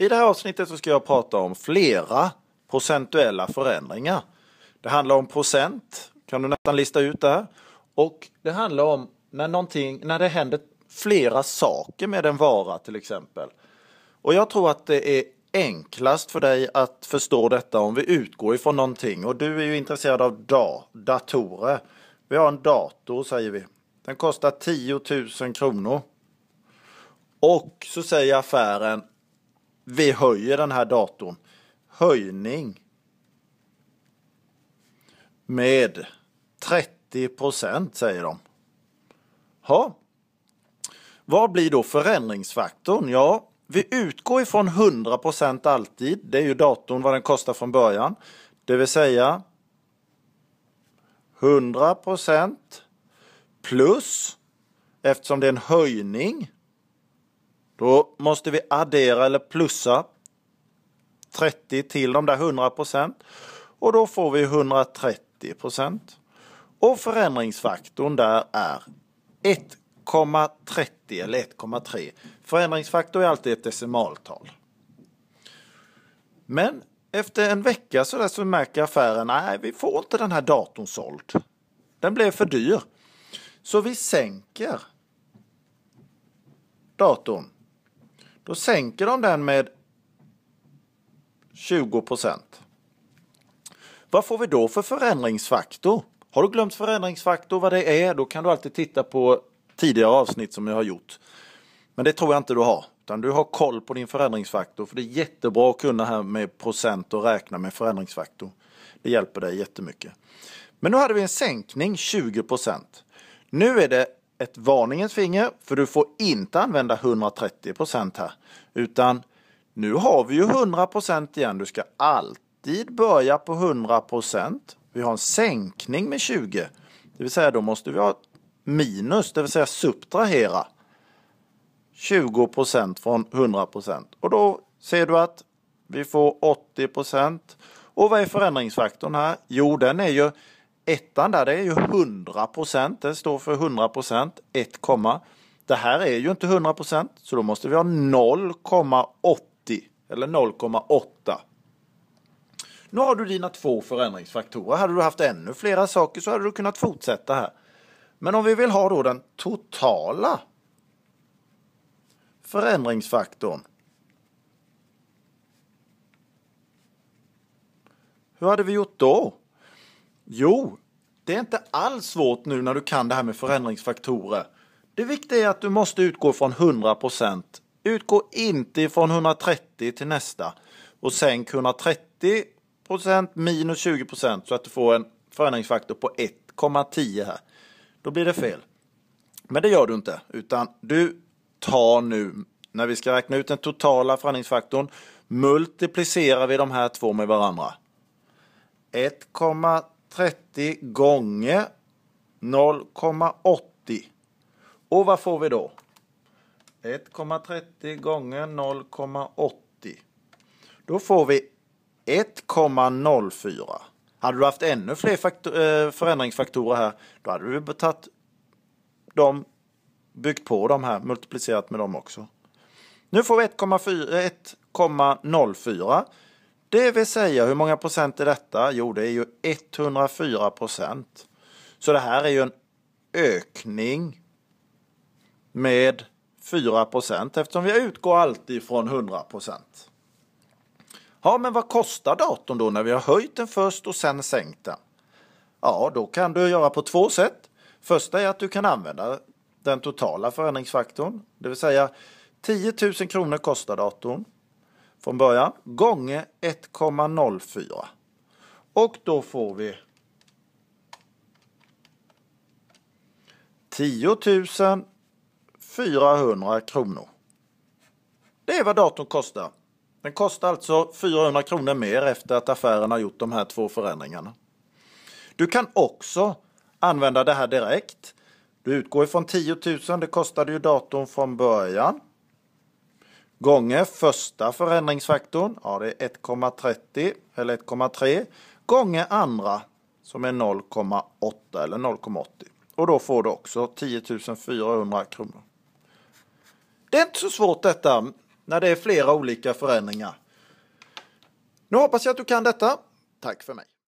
I det här avsnittet så ska jag prata om flera procentuella förändringar. Det handlar om procent, kan du nästan lista ut det här. Och det handlar om när, när det händer flera saker med en vara till exempel. Och jag tror att det är enklast för dig att förstå detta om vi utgår ifrån någonting. Och du är ju intresserad av datorer. Vi har en dator säger vi. Den kostar 10 000 kronor. Och så säger affären vi höjer den här datorn. Höjning med 30 procent säger de. Ha. Vad blir då förändringsfaktorn? Ja, vi utgår ifrån 100 procent alltid. Det är ju datorn vad den kostar från början. Det vill säga 100 procent plus, eftersom det är en höjning, då måste vi addera eller plussa 30 till de där 100 procent. och då får vi 130 procent. Och förändringsfaktorn där är 1,30 eller 1,3. Förändringsfaktor är alltid ett decimaltal. Men efter en vecka så, där så märker affären att vi får inte den här datorn såld. Den blev för dyr. Så vi sänker datorn då sänker de den med 20 procent. Vad får vi då för förändringsfaktor? Har du glömt förändringsfaktor, vad det är, då kan du alltid titta på tidigare avsnitt som jag har gjort. Men det tror jag inte du har, utan du har koll på din förändringsfaktor. För det är jättebra att kunna här med procent och räkna med förändringsfaktor. Det hjälper dig jättemycket. Men nu hade vi en sänkning 20 procent. Nu är det ett varningens finger för du får inte använda 130 här utan nu har vi ju 100 igen. Du ska alltid börja på 100 Vi har en sänkning med 20, det vill säga då måste vi ha minus, det vill säga subtrahera 20 från 100 och då ser du att vi får 80 och vad är förändringsfaktorn här? Jo, den är ju Ettan där det är ju 100 procent, det står för 100 procent, 1, det här är ju inte 100 så då måste vi ha 0,80 eller 0,8. Nu har du dina två förändringsfaktorer. Hade du haft ännu flera saker så hade du kunnat fortsätta här. Men om vi vill ha då den totala förändringsfaktorn. Hur hade vi gjort då? Jo, det är inte alls svårt nu när du kan det här med förändringsfaktorer. Det viktiga är att du måste utgå från 100 Utgå inte ifrån 130 till nästa och sänk 130 minus 20 så att du får en förändringsfaktor på 1,10 här. Då blir det fel. Men det gör du inte, utan du tar nu när vi ska räkna ut den totala förändringsfaktorn multiplicerar vi de här två med varandra. 1, 30 gånger 0,80. Och vad får vi då? 1,30 gånger 0,80. Då får vi 1,04. Hade du haft ännu fler eh, förändringsfaktorer här, då hade du tagit dem, byggt på dem här, multiplicerat med dem också. Nu får vi 1,04 det vill säga, hur många procent är detta? Jo, det är ju 104 procent. Så det här är ju en ökning med 4 procent eftersom vi utgår alltid från 100 procent. Ja, men vad kostar datorn då när vi har höjt den först och sen sänkt den? Ja, då kan du göra på två sätt. Första är att du kan använda den totala förändringsfaktorn, det vill säga 10 000 kronor kostar datorn från början gånger 1,04. Och då får vi 10 400 kronor. Det är vad datorn kostar. Den kostar alltså 400 kronor mer efter att affären har gjort de här två förändringarna. Du kan också använda det här direkt. Du utgår ifrån 10 000, det kostade ju datorn från början gånger första förändringsfaktorn, ja det är 1,30 eller 1,3 gånger andra som är 0,8 eller 0,80. Och då får du också 10 400 kronor. Det är inte så svårt detta när det är flera olika förändringar. Nu hoppas jag att du kan detta. Tack för mig.